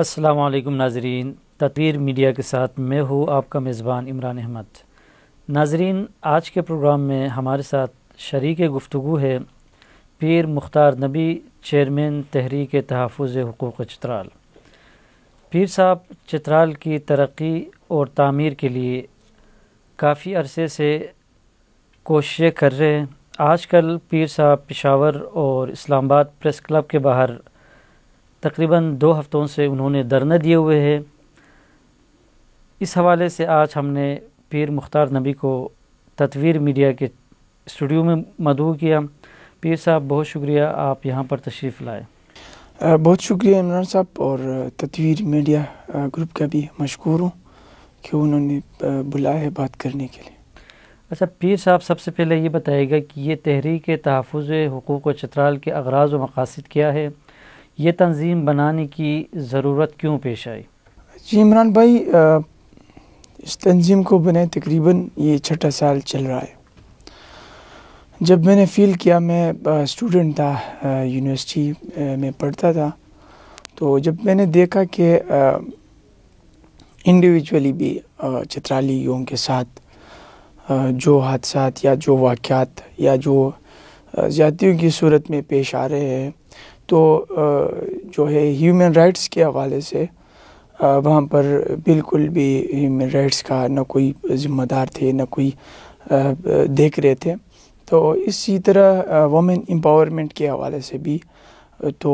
असलकम नाजरीन तत्वीर मीडिया के साथ मैं हूँ आपका मेज़बान इमरान अहमद नाजरीन आज के प्रोग्राम में हमारे साथ शरीक गुफ्तु है पीर मुख्तार नबी चेयरमैन तहरीक तहफ़ हकूक़ चित्राल पीर साहब चित्राल की तरक्की और तामीर के लिए काफ़ी अरसे से कोशिशें कर रहे हैं आजकल पीर साहब पिशावर और इस्लामाबाद प्रेस क्लब के बाहर तकरीबन दो हफ्तों से उन्होंने धरने दिए हुए हैं इस हवाले से आज हमने पीर मुख्तार नबी को तत्वीर मीडिया के स्टूडियो में मदु किया पीर साहब बहुत शुक्रिया आप यहाँ पर तशरीफ़ लाए बहुत शुक्रिया इमरान साहब और तत्वीर मीडिया ग्रुप का भी मशहूर हूँ कि उन्होंने बुलाया है बात करने के लिए अच्छा पीर साहब सबसे पहले ये बताएगा कि ये तहरीक तहफ़ हकूक़ व चतराल के अगराज व मकासद क्या है ये तंजीम बनाने की ज़रूरत क्यों पेश आई जी इमरान भाई इस तंजीम को बनाए तकरीबन ये छठा साल चल रहा है जब मैंने फ़ील किया मैं स्टूडेंट था यूनिवर्सिटी में पढ़ता था तो जब मैंने देखा कि इंडिविजुअली भी चित्राली योग के साथ जो हादसा या जो वाक़ या जो ज़्यादियों की सूरत में पेश आ रहे हैं तो जो है ह्यूमन राइट्स के हवाले से वहाँ पर बिल्कुल भी ह्यूमन राइट्स का ना कोई ज़िम्मेदार थे ना कोई देख रहे थे तो इसी तरह वमेन एम्पावरमेंट के हवाले से भी तो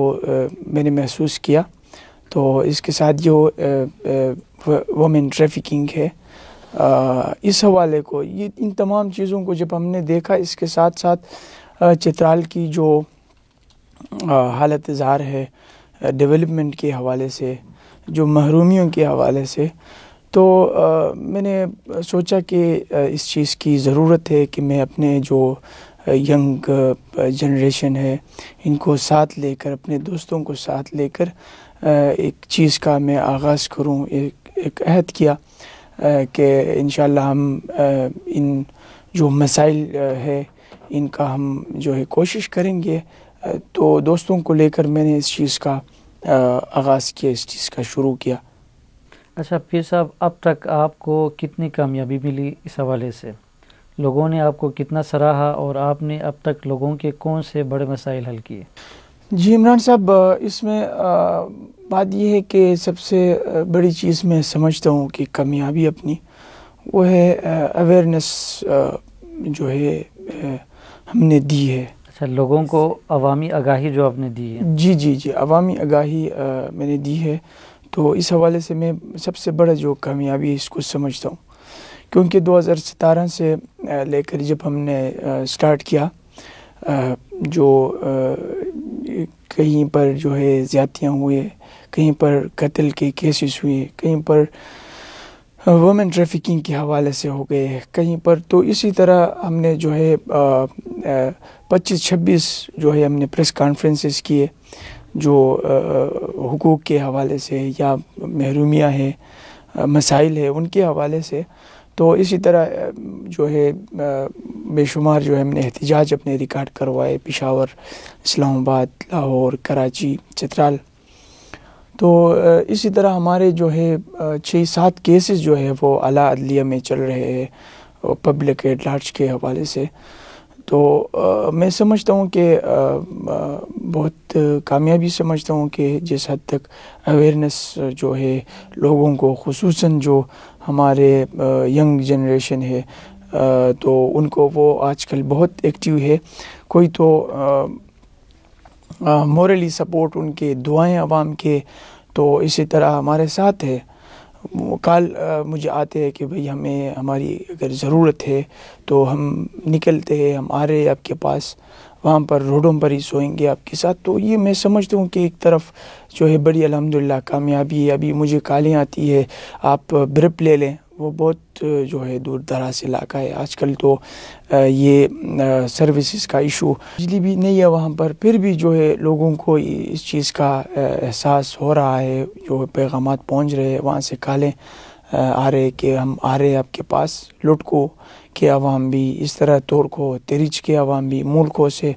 मैंने महसूस किया तो इसके साथ जो वमेन ट्रैफिकिंग है इस हवाले को ये इन तमाम चीज़ों को जब हमने देखा इसके साथ साथ चित्राल की जो हालत इजहार है डेवलपमेंट के हवाले से जो महरूमियों के हवाले से तो आ, मैंने सोचा कि इस चीज़ की ज़रूरत है कि मैं अपने जो यंग जनरेशन है इनको साथ लेकर अपने दोस्तों को साथ लेकर एक चीज़ का मैं आगाज़ करूं एक एक अहद किया कि इन हम इन जो मसाइल है इनका हम जो है कोशिश करेंगे तो दोस्तों को लेकर मैंने इस चीज़ का आगाज़ किया इस चीज़ का शुरू किया अच्छा फिर साहब अब तक आपको कितनी कामयाबी मिली इस हवाले से लोगों ने आपको कितना सराहा और आपने अब तक लोगों के कौन से बड़े मसाइल हल किए जी इमरान साहब इसमें बात यह है कि सबसे बड़ी चीज़ मैं समझता हूँ कि कामयाबी अपनी वो है अवेयरनेस जो है हमने दी है अच्छा लोगों को अवामी आगाही जो आपने दी है जी जी जी अवामी आगाही मैंने दी है तो इस हवाले से मैं सबसे बड़ा जो कामयाबी इसको समझता हूँ क्योंकि 2017 से लेकर जब हमने स्टार्ट किया जो कहीं पर जो है ज़्यादतियाँ हुए कहीं पर कत्ल के केसेस हुए कहीं पर वुमेन ट्रैफिकिंग के हवाले से हो गए कहीं पर तो इसी तरह हमने जो है पच्चीस छब्बीस जो है हमने प्रेस कॉन्फ्रेंसेस किए जो हकूक़ के हवाले से या महरूमिया है मसाइल है उनके हवाले से तो इसी तरह जो है बेशुमार जो है हमने एहतजाज अपने रिकॉर्ड करवाए पिशावर इस्लामाबाद लाहौर कराची चित्राल तो इसी तरह हमारे जो है छः सात केसेस जो है वो अला अदलिया में चल रहे हैं पब्लिक एट लार्ज के हवाले से तो आ, मैं समझता हूँ कि बहुत कामयाबी समझता हूँ कि जिस हद तक अवेयरनेस जो है लोगों को खसूस जो हमारे यंग जनरेशन है आ, तो उनको वो आजकल बहुत एक्टिव है कोई तो आ, मॉरली सपोर्ट उनके दुआएं आवाम के तो इसी तरह हमारे साथ है कल मुझे आते हैं कि भाई हमें हमारी अगर ज़रूरत है तो हम निकलते हैं हम आ रहे हैं आपके पास वहाँ पर रोडों पर ही सोएंगे आपके साथ तो ये मैं समझता हूँ कि एक तरफ जो है बड़ी अलहमदिल्ला कामयाबी है अभी मुझे कालें आती है आप ब्रिप ले लें वो बहुत जो है दूर दराज इलाका है आजकल तो ये सर्विसेज का इशू बिजली भी नहीं है वहाँ पर फिर भी जो है लोगों को इस चीज़ का एहसास हो रहा है जो पैगाम पहुँच रहे हैं वहाँ से काले आ रहे कि हम आ रहे आपके पास लुटको के आवाम भी इस तरह तोड़को तरीज के आवाम भी मुल्कों से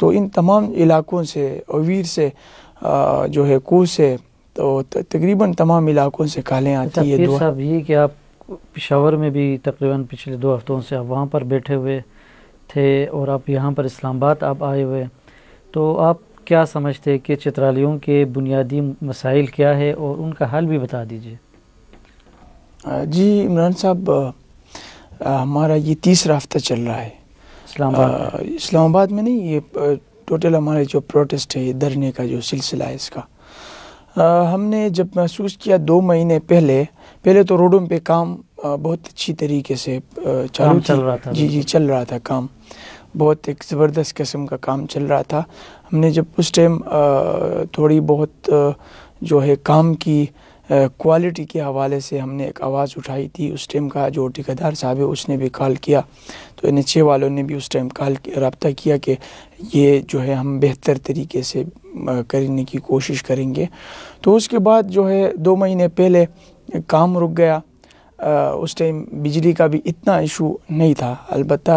तो इन तमाम इलाकों से अवीर से जो है कू से तो तकरीबन तमाम इलाकों से काले आती अच्छा, है साहब ये कि आप पिशावर में भी तकरीबन पिछले दो हफ्तों से आप वहाँ पर बैठे हुए थे और आप यहाँ पर इस्लामाबाद आप आए हुए तो आप क्या समझते हैं कि चित्रालियों के बुनियादी मसाइल क्या है और उनका हल भी बता दीजिए जी इमरान साहब हमारा ये तीसरा हफ्ता चल रहा है इस्लामाबाद इस्लामाबाद में नहीं ये टोटल हमारे जो प्रोटेस्ट है धरने का जो सिलसिला है इसका आ, हमने जब महसूस किया दो महीने पहले पहले तो रोडों पे काम बहुत अच्छी तरीके से चालू चल रहा था जी जी चल रहा था काम बहुत एक ज़बरदस्त किस्म का काम चल रहा था हमने जब उस टाइम थोड़ी बहुत जो है काम की क्वालिटी के हवाले से हमने एक आवाज़ उठाई थी उस टाइम का जो ठेकेदार साहब है उसने भी कॉल किया तो एन वालों ने भी उस टाइम कॉल रबता किया कि ये जो है हम बेहतर तरीके से करने की कोशिश करेंगे तो उसके बाद जो है दो महीने पहले काम रुक गया उस टाइम बिजली का भी इतना इशू नहीं था अलबत्त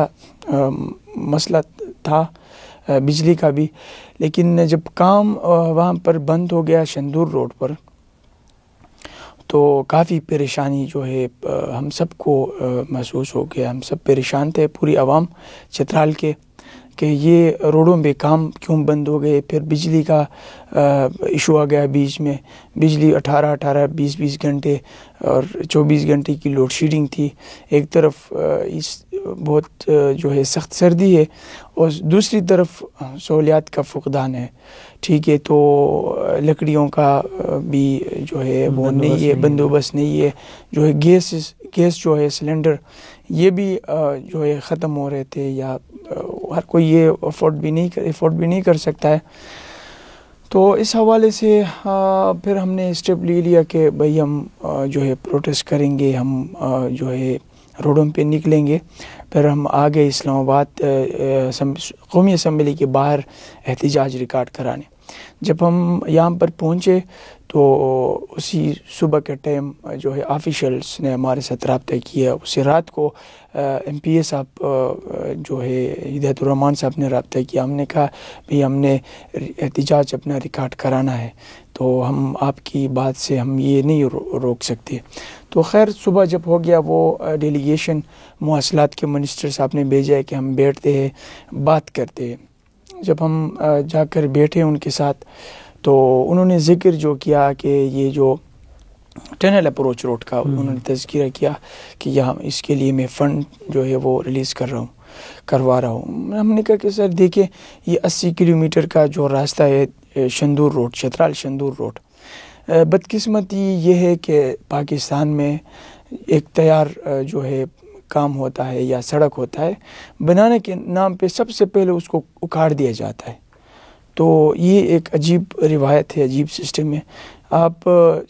मसला था बिजली का भी लेकिन जब काम वहाँ पर बंद हो गया शंदूर रोड पर तो काफ़ी परेशानी जो है हम सबको महसूस हो गया हम सब परेशान थे पूरी आवाम चित्राल के कि ये रोडों पे काम क्यों बंद हो गए फिर बिजली का इशू आ गया बीच में बिजली 18 18 20 20 घंटे और 24 घंटे की लोड शेडिंग थी एक तरफ इस बहुत जो है सख्त सर्दी है और दूसरी तरफ सहूलियात का फुकदान है ठीक है तो लकड़ियों का भी जो है वो नहीं है बंदोबस्त नहीं है जो है गैस गैस जो है सिलेंडर ये भी जो है ख़त्म हो रहे थे या हर कोई ये अफोर्ड भी नहीं अफोर्ड भी नहीं कर सकता है तो इस हवाले से फिर हमने स्टेप ले लिया कि भाई हम जो है प्रोटेस्ट करेंगे हम जो है रोडों पे निकलेंगे फिर हम आ गए इस्लामाबाद कौमी असम्बली के बाहर एहतजाज रिकॉर्ड कराने जब हम यहाँ पर पहुँचे तो उसी सुबह के टाइम जो है ऑफिशल्स ने हमारे साथ रबता किया उसी रात को एम पी ए साहब जो है हिदायतरहमान साहब ने रबता किया हमने कहा भाई हमने एहतजाज अपना रिकॉर्ड कराना है तो हम आपकी बात से हम ये नहीं रो, रोक सकते तो खैर सुबह जब हो गया वो डेलीगेशन मौसलात के मिनिस्टर साहब ने भेजा है कि हम बैठते हैं बात करते हैं जब हम जाकर बैठे उनके साथ तो उन्होंने जिक्र जो किया कि ये जो टनल अप्रोच रोड का हम्म। उन्होंने तस्करा किया कि यहाँ इसके लिए मैं फ़ंड जो है वो रिलीज़ कर रहा हूँ करवा रहा हूँ हमने कहा कि सर देखिए ये अस्सी किलोमीटर का जो रास्ता है शंदूर रोड छतराल शंदूर रोड बदकिस्मती ये है कि पाकिस्तान में एक तैयार जो है काम होता है या सड़क होता है बनाने के नाम पे सबसे पहले उसको उखाड़ दिया जाता है तो ये एक अजीब रिवायत है अजीब सिस्टम है आप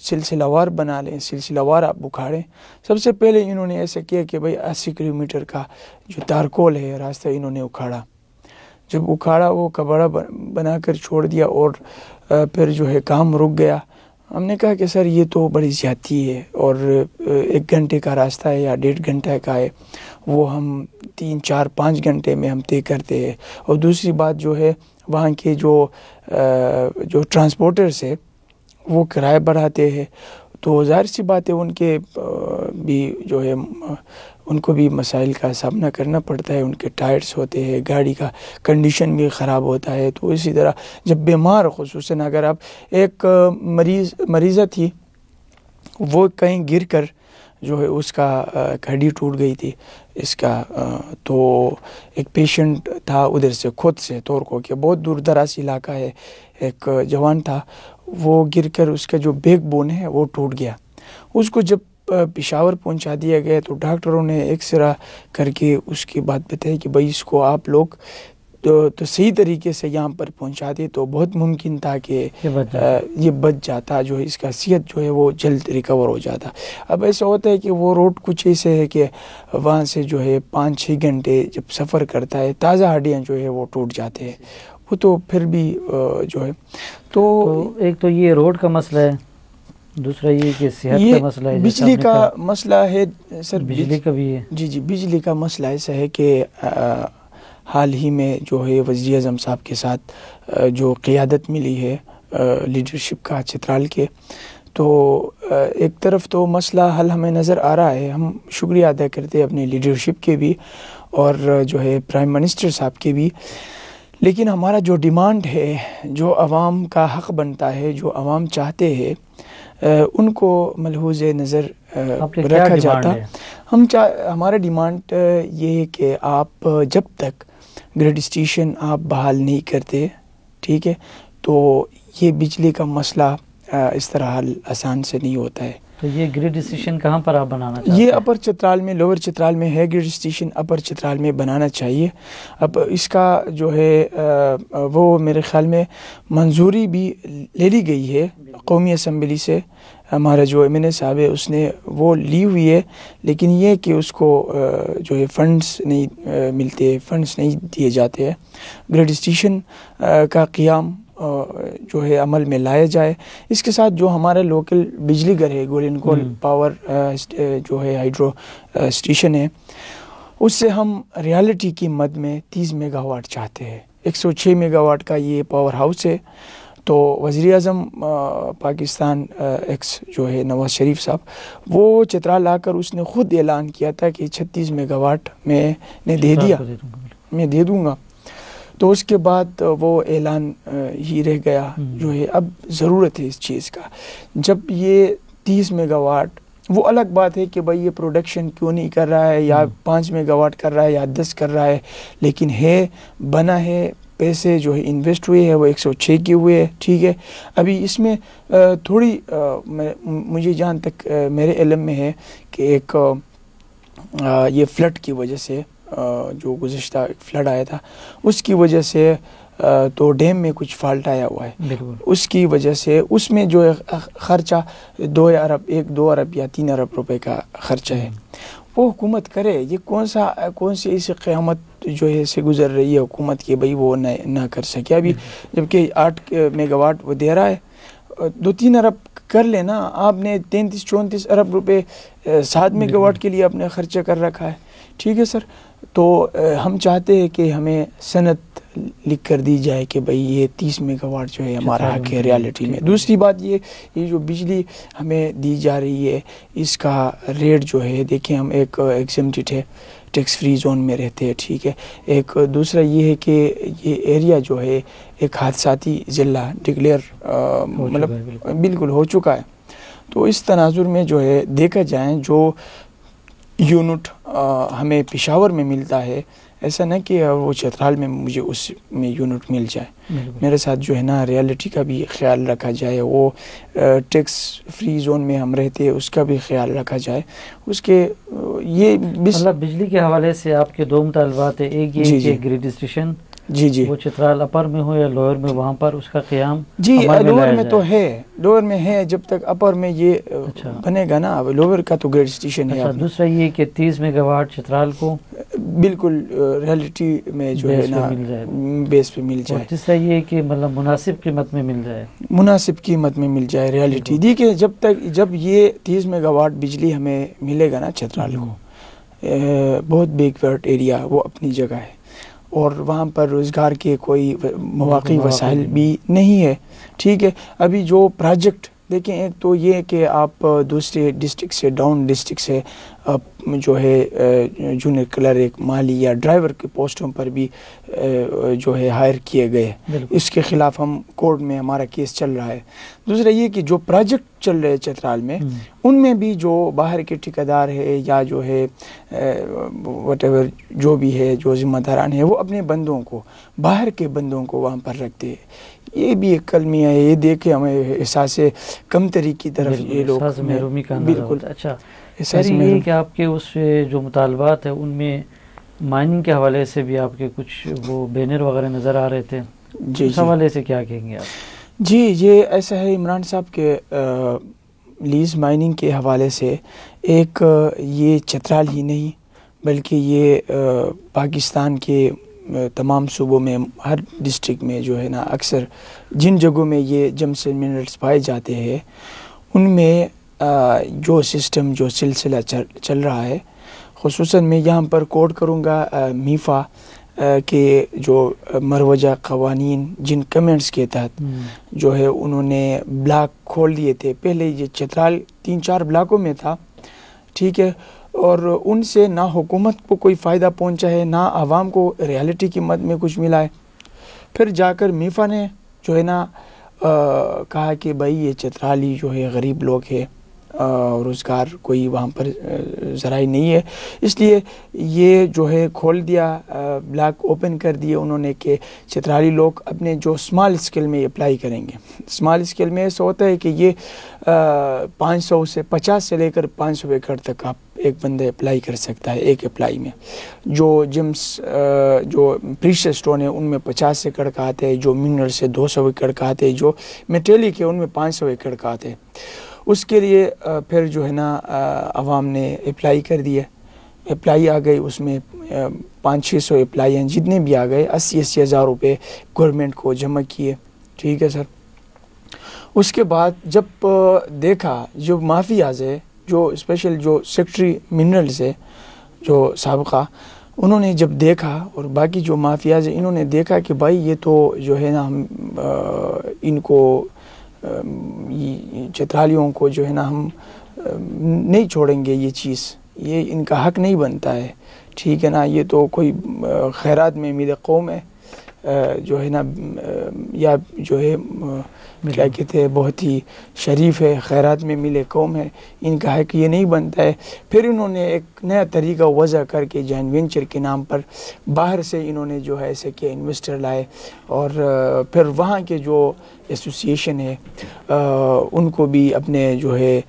सिलसिलावार बना लें सिलसिलावार आप उखाड़ें सबसे पहले इन्होंने ऐसा किया कि भाई अस्सी किलोमीटर का जो तारकोल है रास्ता इन्होंने उखाड़ा जब उखाड़ा वो कबाड़ा बना कर छोड़ दिया और फिर जो है काम रुक गया हमने कहा कि सर ये तो बड़ी ज्यादा है और एक घंटे का रास्ता है या डेढ़ घंटे का है वो हम तीन चार पाँच घंटे में हम तय करते हैं और दूसरी बात जो है वहाँ के जो जो ट्रांसपोर्टर्स है वो किराए बढ़ाते हैं तो जाहिर सी बात है उनके भी जो है उनको भी मसाइल का सामना करना पड़ता है उनके टायर्स होते हैं गाड़ी का कंडीशन भी ख़राब होता है तो इसी तरह जब बीमार खसूस अगर आप एक मरीज़ मरीज़ा थी वो कहीं गिर कर जो है उसका खड़ी हड्डी टूट गई थी इसका तो एक पेशेंट था उधर से खुद से को कि बहुत दूर दराज इलाका है एक जवान था वो गिरकर उसका जो बेग बोन है वो टूट गया उसको जब पिशावर पहुंचा दिया गया तो डॉक्टरों ने एक्सरा करके उसकी बात बताई कि भाई इसको आप लोग तो तो सही तरीके से यहाँ पर पहुँचाते तो बहुत मुमकिन था कि ये बच, आ, ये बच जाता जो इसका सेहत जो है वो जल्द रिकवर हो जाता अब ऐसा होता है कि वो रोड कुछ ऐसे है कि वहाँ से जो है पाँच छः घंटे जब सफ़र करता है ताज़ा हड्डियाँ जो है वो टूट जाते हैं वो तो फिर भी जो है तो, तो एक तो ये रोड का मसला है दूसरा ये कि सेहत का मसला है बिजली का मसला है सर बिजली का भी है जी जी बिजली का मसला ऐसा है कि हाल ही में जो है वज़ी अजम साहब के साथ जो क़ियादत मिली है लीडरशिप का चित्राल के तो एक तरफ तो मसला हल हमें नज़र आ रहा है हम शुक्रिया अदा करते हैं अपनी लीडरशिप के भी और जो है प्राइम मिनिस्टर साहब के भी लेकिन हमारा जो डिमांड है जो आवाम का हक़ बनता है जो आवाम चाहते हैं उनको मलहूज नज़र रखा जाता हम चाह हमारा डिमांड ये है कि आप जब तक ग्रेड स्टेशन आप बहाल नहीं करते ठीक है तो ये बिजली का मसला इस तरह हल आसान से नहीं होता है तो ये ग्रिड स्टेशन कहाँ पर आप बनाना चाहते ये अपर चित्राल में लोअर चित्राल में है ग्रिड स्टेशन अपर चित्राल में बनाना चाहिए अब इसका जो है वो मेरे ख्याल में मंजूरी भी ले ली गई है कौमी असम्बली से हमारा जो एम एन ए साहब है उसने वो ली हुई है लेकिन ये कि उसको जो है फंड्स नहीं मिलते फंड्स नहीं दिए जाते हैं ग्रेड स्टेशन का क़्याम जो है अमल में लाया जाए इसके साथ जो हमारे लोकल बिजली घर है गोलिन गोल पावर जो है हाइड्रो स्टेशन है उससे हम रियलिटी की मद में 30 मेगावाट चाहते हैं 106 मेगावाट का ये पावर हाउस है तो वज़ी अजम पाकिस्तान एक्स जो है नवाज़ शरीफ साहब वो चित्रा लाकर उसने ख़ुद ऐलान किया था कि छत्तीस मेगावाट में ने दे दिया मैं दे दूँगा तो उसके बाद वो ऐलान ही रह गया हम्म। जो है अब ज़रूरत है इस चीज़ का जब ये तीस मेगावाट वो अलग बात है कि भाई ये प्रोडक्शन क्यों नहीं कर रहा है या हम्म। पाँच मेगावाट कर रहा है या दस कर रहा है लेकिन है बना है पैसे जो है इन्वेस्ट हुए हैं वो एक सौ छः के हुए हैं ठीक है अभी इसमें थोड़ी मुझे जहाँ तक मेरे इलम में है कि एक ये फ्लड की वजह से जो गुज्त फ्लड आया था उसकी वजह से तो डैम में कुछ फॉल्ट आया हुआ है उसकी वजह से उसमें जो है ख़र्चा दो अरब एक दो अरब या तीन अरब रुपए का ख़र्चा है हम्म। वो हुकूमत करे ये कौन सा कौन सी इस क़्यामत जो है से गुजर रही है हुकूमत की भाई वो ना, ना कर सके अभी जबकि आठ मेगावाट वो दे रहा है दो तीन अरब कर लेना आपने तैंतीस चौंतीस अरब रुपए सात मेगावाट के लिए आपने खर्चा कर रखा है ठीक है सर तो हम चाहते हैं कि हमें सनत लिख कर दी जाए कि भाई ये तीस मेगावाट जो है अच्छा, हमारा हक है रियलिटी में दूसरी बात ये ये जो बिजली हमें दी जा रही है इसका रेट जो है देखिए हम एक एग्जेमटेड है टैक्स फ्री जोन में रहते हैं ठीक है एक दूसरा ये है कि ये एरिया जो है एक हादसाती ज़िला डिक्लेयर मतलब बिल्कुल।, हो चुका है तो इस तनाजुर में जो है देखा जाए जो यूनिट हमें पिशावर में मिलता है ऐसा ना कि वो चतराल में मुझे उस में यूनिट मिल जाए मेरे साथ जो है ना रियलिटी का भी ख्याल रखा जाए वो टैक्स फ्री जोन में हम रहते हैं उसका भी ख्याल रखा जाए उसके ये मतलब बिजली के हवाले से आपके दो मुतालबात है एक ये ग्रिड स्टेशन जी जी वो चित्राल अपर में हो या लोअर में वहाँ पर उसका क्याम जी लोअर में तो है लोअर में है जब तक अपर में ये अच्छा। बनेगा ना लोअर का तो ग्रेड स्टेशन अच्छा, है दूसरा ये कि तीस मेगावाट चित्राल को बिल्कुल रियलिटी में जो है ना बेस पे मिल जाए तीसरा ये कि मतलब मुनासिब कीमत में मिल जाए मुनासिब कीमत में मिल जाए रियलिटी देखिए जब तक जब ये तीस मेगावाट बिजली हमें मिलेगा ना चित्राल को हम्म। बहुत बिग एरिया वो अपनी जगह है और वहाँ पर रोज़गार के कोई मौाक़ी वसाइल भी नहीं है ठीक है अभी जो प्रोजेक्ट देखें एक तो ये कि आप दूसरे डिस्ट्रिक्ट से डाउन डिस्ट्रिक्ट से आप जो है जूनियर क्लर्क माली या ड्राइवर के पोस्टों पर भी जो है हायर किए गए इसके ख़िलाफ़ हम कोर्ट में हमारा केस चल रहा है दूसरा ये कि जो प्रोजेक्ट चल रहे चतराल में हम्म। उनमें भी जो बाहर के ठेकेदार है या जो है वट जो भी है जो जिम्मेदारान है वो अपने बंदों को बाहर के बंदों को वहाँ पर रखते हैं ये भी एक कलमिया है ये देख के हमें एहसास कम तरी की तरफ ये लोग महरूमी का बिल्कुल अच्छा ये कि आपके उस जो मुतालबात है उनमें माइनिंग के हवाले से भी आपके कुछ वो बैनर वगैरह नज़र आ रहे थे जी उस हवाले से क्या कहेंगे आप जी ये ऐसा है इमरान साहब के लीज माइनिंग के हवाले से एक ये चतराल ही नहीं बल्कि ये पाकिस्तान के तमाम सूबों में हर डिस्ट्रिक्ट में जो है ना अक्सर जिन जगहों में ये जम्स एंड मिनरल्स पाए जाते हैं उनमें जो सिस्टम जो सिलसिला चल चल रहा है खसूस मैं यहाँ पर कोड करूँगा मीफ़ा के जो मरवजा कवानी जिन कमेंट्स के तहत हम्म। जो है उन्होंने ब्लाक खोल दिए थे पहले ये चित्राल तीन चार ब्लाकों में था ठीक है और उनसे ना हुकूमत को कोई फ़ायदा पहुंचा है ना आवाम को रियलिटी की मद में कुछ मिला है फिर जाकर मीफ़ा ने जो है ना आ, कहा कि भाई ये चित्राली जो है गरीब लोग है रोज़गार कोई वहाँ पर ज़राए नहीं है इसलिए ये जो है खोल दिया ब्लैक ओपन कर दिए उन्होंने कि चित्राली लोग अपने जो स्मॉल स्केल में अप्लाई करेंगे स्मॉल स्केल में ऐसा होता है कि ये पाँच सौ से पचास से लेकर पाँच सौ एकड़ तक आप एक बंदे अप्लाई कर सकता है एक अप्लाई में जो जिम्स जो प्रीश स्टोन है उनमें पचास एकड़ का आते हैं जो मिनरल से दो सौ एकड़ का आते हैं जो मेटेलिक है उनमें पाँच सौ एकड़ का आते हैं उसके लिए फिर जो है ना आवाम ने अप्लाई कर दिया अप्लाई आ गई उसमें पाँच छः सौ अप्लाई हैं जितने भी आ गए अस्सी अस्सी हज़ार रुपये गवर्नमेंट को जमा किए ठीक है सर उसके बाद जब देखा जो माफियाज है जो स्पेशल जो सेक्ट्री मिनरल्स है जो सबका उन्होंने जब देखा और बाकी जो माफियाज है इन्होंने देखा कि भाई ये तो जो है ना हम आ, इनको चित्रहालियों को जो है ना हम नहीं छोड़ेंगे ये चीज़ ये इनका हक नहीं बनता है ठीक है ना ये तो कोई खैरात में उम्मीद कौम है जो है ना या जो है क्या कहते हैं बहुत ही शरीफ है खैरात में मिले कौम है इनका है कि ये नहीं बनता है फिर इन्होंने एक नया तरीका वजह करके जॉइंट वेंचर के नाम पर बाहर से इन्होंने जो है ऐसे के इन्वेस्टर लाए और फिर वहाँ के जो एसोसिएशन है आ, उनको भी अपने जो है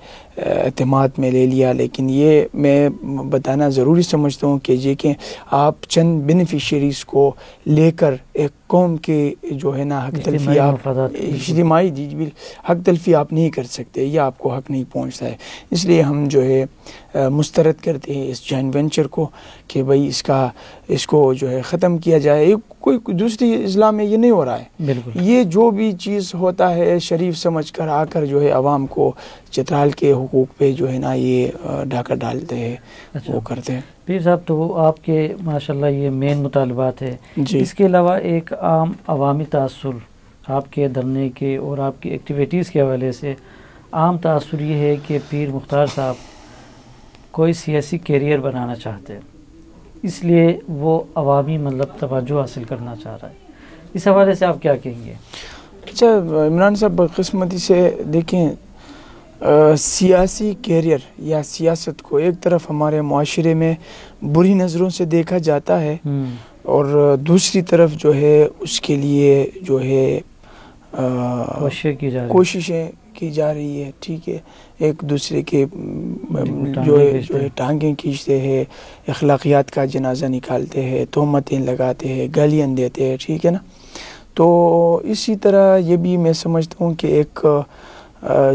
अहतमाद में ले लिया लेकिन ये मैं बताना ज़रूरी समझता हूँ कि ये कि आप चंद बेनिफिशरीज़ को लेकर एक कौम के जो है ना हक तलफी आप दीजिए हक तलफी आप नहीं कर सकते या आपको हक नहीं पहुँचता है इसलिए हम जो है मुस्तरद करते हैं इस जॉइंट वेंचर को कि भाई इसका इसको जो है ख़त्म किया जाए कोई दूसरी इजला में ये नहीं हो रहा है बिल्कुल ये जो भी चीज़ होता है शरीफ समझ कर आकर जो है आवाम को चित्राल के हकूक़ पे जो है ना ये ढाका डालते हैं अच्छा। वो करते हैं पीर साहब तो आपके माशाल्लाह ये मेन मुतालबात है इसके अलावा एक आम अवामी तसर आपके धरने के और आपकी एक्टिविटीज़ के हवाले से आम तसर ये है कि पीर मुख्तार साहब कोई सियासी कैरियर बनाना चाहते हैं इसलिए वो अवामी मतलब तोज्जो हासिल करना चाह रहा है इस हवाले से आप क्या कहेंगे अच्छा इमरान साहब बदकस्मती से देखें आ, सियासी कैरियर या सियासत को एक तरफ हमारे माशरे में बुरी नज़रों से देखा जाता है हम्म। और दूसरी तरफ जो है उसके लिए जो है कोशिशें की जा रही है ठीक है एक दूसरे के जो है जो है टांगें खींचते हैं अखलाकियात का जनाजा निकालते हैं तोहमतें लगाते हैं गालियाँ देते हैं ठीक है ना तो इसी तरह ये भी मैं समझता हूँ कि एक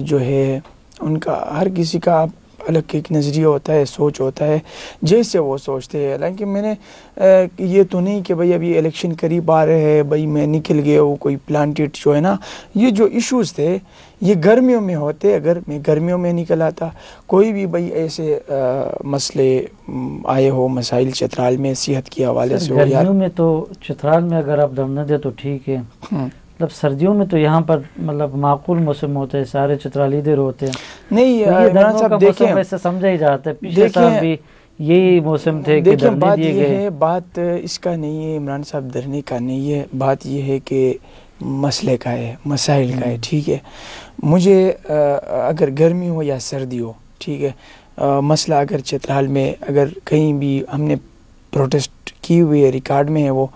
जो है उनका हर किसी का आप अलग एक नज़रिया होता है सोच होता है जैसे वो सोचते हैं हालांकि मैंने ये तो नहीं कि भाई अभी इलेक्शन करीब आ रहे हैं भाई मैं निकल गया हूँ कोई प्लान्टेड जो है ना ये जो इश्यूज़ थे ये गर्मियों में होते अगर मैं गर्मियों में निकल आता कोई भी भाई ऐसे आ, मसले आए हो मसाइल चतराल में सेहत के हवाले से हो गर्मियों में तो चतराल में अगर आप दम न दे तो ठीक है हाँ। मतलब सर्दियों में तो यहाँ पर मतलब माकूल मौसम होते हैं सारे चित्रालीदर होते हैं नहीं तो साहब समझा ही जाता है पिछले साल भी यही मौसम थे देखिए बात ये है बात इसका नहीं है इमरान साहब धरने का नहीं है बात ये है कि मसले का है मसाइल का है हम्म। ठीक है मुझे अगर गर्मी हो या सर्दी हो ठीक है मसला अगर चित्राल में अगर कहीं भी हमने प्रोटेस्ट की हुई है रिकॉर्ड में है वो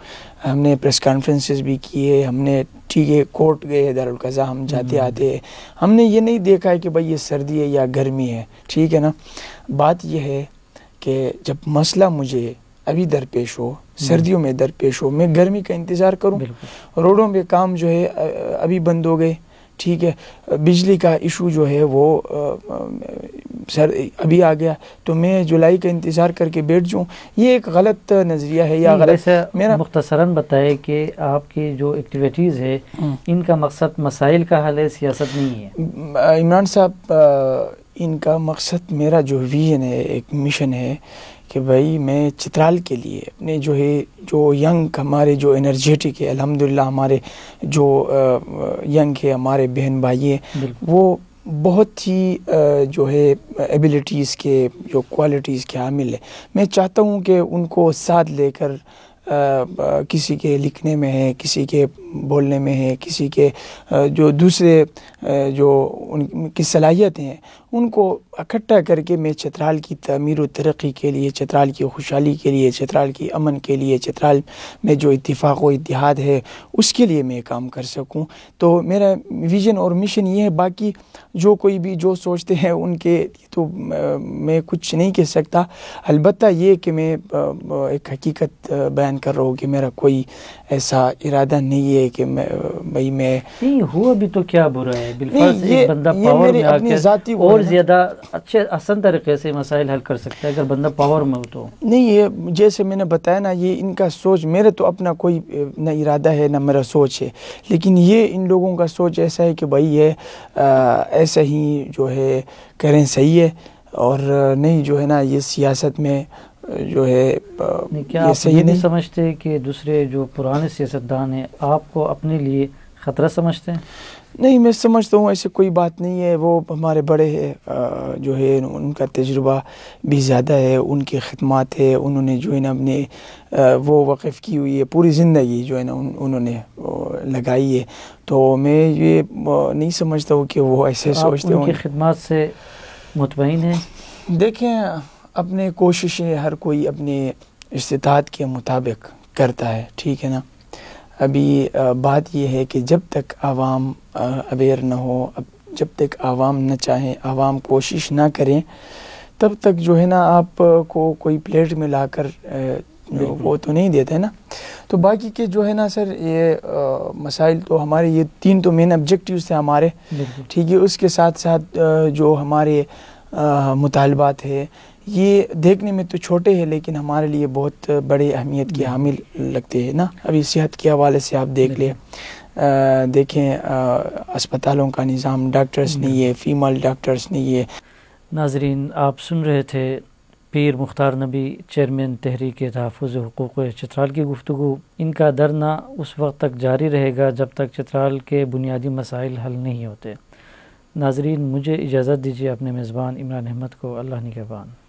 हमने प्रेस कॉन्फ्रेंसेस भी किए हमने ठीक है कोर्ट गए दारुल कज़ा हम जाते हम्म। आते हैं हमने ये नहीं देखा है कि भाई ये सर्दी है या गर्मी है ठीक है ना बात यह है कि जब मसला मुझे अभी दरपेश हो हम्म। सर्दियों में दरपेश हो मैं गर्मी का इंतज़ार करूँ रोडों पे काम जो है अभी बंद हो गए ठीक है बिजली का इशू जो है वो सर अभी आ गया तो मैं जुलाई का इंतज़ार करके बैठ जाऊँ ये एक गलत नज़रिया है या गलत मेरा मुख्तसरा बताए कि आपकी जो एक्टिविटीज़ है हाँ। इनका मकसद मसाइल का हल है सियासत नहीं है इमरान साहब इनका मकसद मेरा जो विजन है एक मिशन है कि भाई मैं चित्राल के लिए अपने जो है जो यंग हमारे जो एनर्जेटिक है अलहमदिल्ला हमारे जो यंग है हमारे बहन भाई है वो बहुत ही जो है एबिलिटीज़ के जो क्वालिटीज़ के हामिल है मैं चाहता हूँ कि उनको साथ लेकर किसी के लिखने में है किसी के बोलने में है किसी के जो दूसरे जो उनकी सलाहियतें हैं उनको इकट्ठा करके मैं चित्राल की तमीर व तरक्की के लिए चित्राल की खुशहाली के लिए चित्राल की अमन के लिए चित्राल में जो इतफ़ाक़ व इतिहाद है उसके लिए मैं काम कर सकूं तो मेरा विज़न और मिशन ये है बाकी जो कोई भी जो सोचते हैं उनके तो मैं कुछ नहीं कह सकता अलबत् ये कि मैं एक हकीकत बयान कर रहा हूँ कि मेरा कोई ऐसा इरादा नहीं है ये कि मैं भाई मैं नहीं हुआ भी तो क्या बुरा है बिल्कुल एक बंदा पावर में आके और ज़्यादा अच्छे आसान तरीके से मसाइल हल कर सकता है अगर बंदा पावर में हो तो नहीं ये जैसे मैंने बताया ना ये इनका सोच मेरे तो अपना कोई ना इरादा है ना मेरा सोच है लेकिन ये इन लोगों का सोच ऐसा है कि भाई ये ऐसा ही जो है करें सही है और नहीं जो है ना ये सियासत में जो है क्या ये आप सही ये नहीं समझते कि दूसरे जो पुराने सियासतदान हैं आपको अपने लिए ख़तरा समझते हैं नहीं मैं समझता हूँ ऐसे कोई बात नहीं है वो हमारे बड़े हैं जो है उनका तजुर्बा भी ज़्यादा है उनकी खदमात है उन्होंने जो है ना अपने वो वक़फ़ की हुई है पूरी ज़िंदगी जो है ना उन, उन्होंने लगाई है तो मैं ये नहीं समझता हूँ कि वो ऐसे तो सोचते उनकी खदमात से मुतमिन है देखें अपने कोशिशें हर कोई अपने इस्तात के मुताबिक करता है ठीक है ना अभी बात यह है कि जब तक आवाम अवेयर ना हो जब तक आवाम न चाहें आवाम कोशिश ना करें तब तक जो है ना आप को कोई प्लेट में ला कर वो तो नहीं देते ना तो बाकी के जो है ना सर ये आ, मसाइल तो हमारे ये तीन तो मेन ऑब्जेक्टिव्स थे हमारे ठीक है उसके साथ साथ जो हमारे मुतालबात है ये देखने में तो छोटे हैं लेकिन हमारे लिए बहुत बड़े अहमियत की हामिल लगते हैं ना अभी सेहत के हवाले से आप देख लें देखें अस्पतालों का निज़ाम डॉक्टर्स नहीं है फीमेल डॉक्टर्स नहीं है नाजरीन आप सुन रहे थे पीर मुख्तार नबी चेयरमैन तहरीक तहफ़ हकूक़ चित्राल की गुफ्तु इनका धरना उस वक्त तक जारी रहेगा जब तक चित्राल के बुनियादी मसाइल हल नहीं होते नाजरीन मुझे इजाज़त दीजिए अपने मेज़बान इमरान अहमद को अल्लाह निगहबान